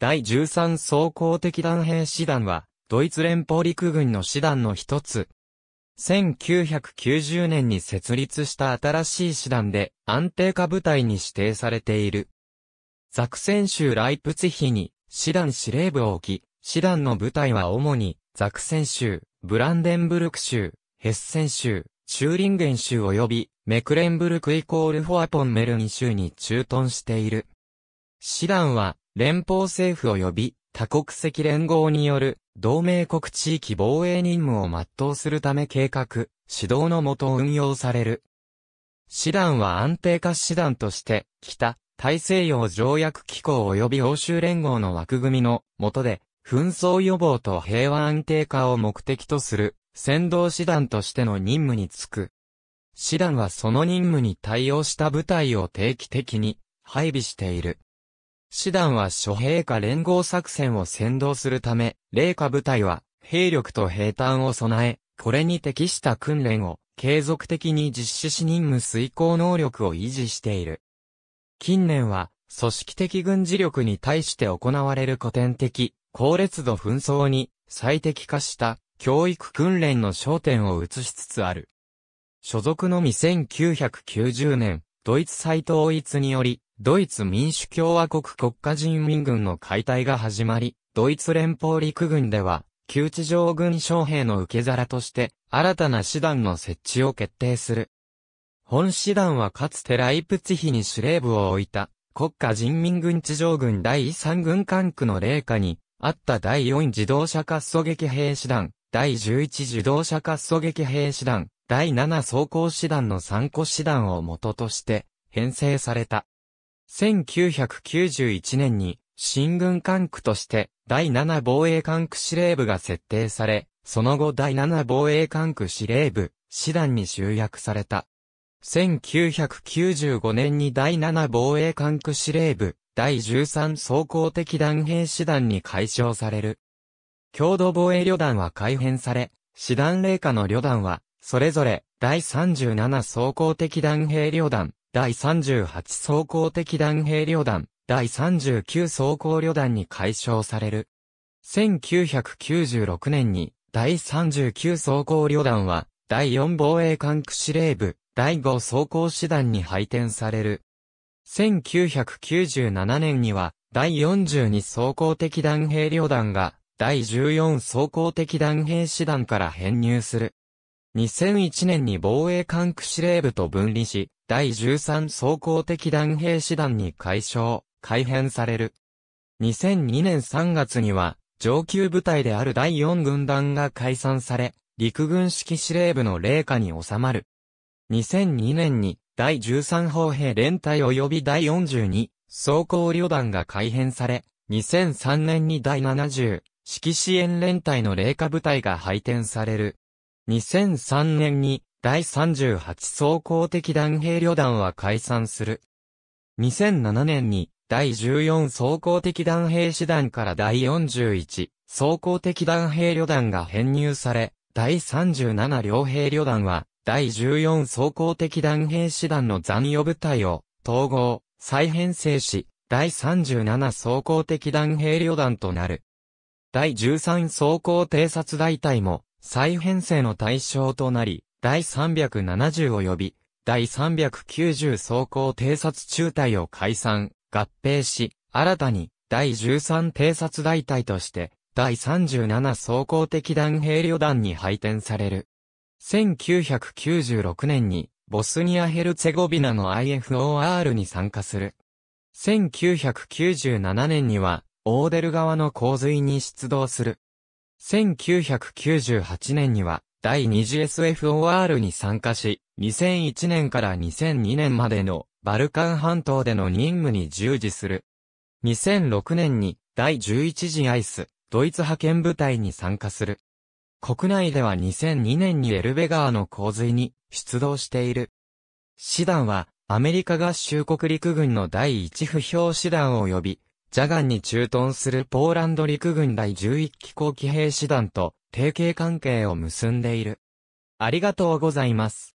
第13装甲的弾兵師団は、ドイツ連邦陸軍の師団の一つ。1990年に設立した新しい師団で安定化部隊に指定されている。ザクセン州ライプツヒに師団司令部を置き、師団の部隊は主にザクセン州、ブランデンブルク州、ヘッセン州、チューリンゲン州及びメクレンブルクイコールフォアポンメルニ州に駐屯している。師団は連邦政府及び多国籍連合による同盟国地域防衛任務を全うするため計画、指導のもと運用される。師団は安定化師団として、北、大西洋条約機構及び欧州連合の枠組みの下で、紛争予防と平和安定化を目的とする、先導師団としての任務に就く。師団はその任務に対応した部隊を定期的に配備している。師団は諸兵か連合作戦を先導するため、霊下部隊は兵力と兵端を備え、これに適した訓練を継続的に実施し任務遂行能力を維持している。近年は、組織的軍事力に対して行われる古典的、高烈度紛争に最適化した教育訓練の焦点を移しつつある。所属のみ1990年、ドイツ再統一により、ドイツ民主共和国国家人民軍の解体が始まり、ドイツ連邦陸軍では、旧地上軍将兵の受け皿として、新たな師団の設置を決定する。本師団はかつてライプツヒに司令部を置いた、国家人民軍地上軍第3軍管区の霊下に、あった第4自動車滑走撃兵師団、第11自動車滑走撃兵師団、第7装甲師団の参考師団を元として編成された。1991年に新軍管区として第7防衛管区司令部が設定され、その後第7防衛管区司令部、師団に集約された。1995年に第7防衛管区司令部、第13装甲的弾兵師団に解消される。共同防衛旅団は改編され、師団霊下の旅団はそれぞれ、第37装甲的弾兵旅団、第38装甲的弾兵旅団、第39装甲旅団に解消される。1996年に、第39装甲旅団は、第4防衛管区司令部、第5装甲師団に配点される。1997年には、第42装甲的弾兵旅団が、第14装甲的弾兵師団から編入する。2001年に防衛管区司令部と分離し、第13総攻的弾兵師団に改称、改編される。2002年3月には、上級部隊である第4軍団が解散され、陸軍式司令部の霊下に収まる。2002年に、第13砲兵連隊及び第42、装甲旅団が改編され、2003年に第70、式支援連隊の霊下部隊が配点される。2003年に第38装甲的弾兵旅団は解散する。2007年に第14装甲的弾兵師団から第41装甲的弾兵旅団が編入され、第37両兵旅団は第14装甲的弾兵師団の残余部隊を統合、再編成し、第37装甲的弾兵旅団となる。第13装甲偵察大隊も再編成の対象となり、第370及び、第390走行偵察中隊を解散、合併し、新たに、第13偵察大隊として、第37走行的弾兵旅団に配転される。1996年に、ボスニア・ヘルツェゴビナの IFOR に参加する。1997年には、オーデル川の洪水に出動する。1998年には第2次 SFOR に参加し、2001年から2002年までのバルカン半島での任務に従事する。2006年に第11次アイス、ドイツ派遣部隊に参加する。国内では2002年にエルベガーの洪水に出動している。師団はアメリカ合衆国陸軍の第1不評師団を呼びジャガンに駐屯するポーランド陸軍第11機構騎兵師団と提携関係を結んでいる。ありがとうございます。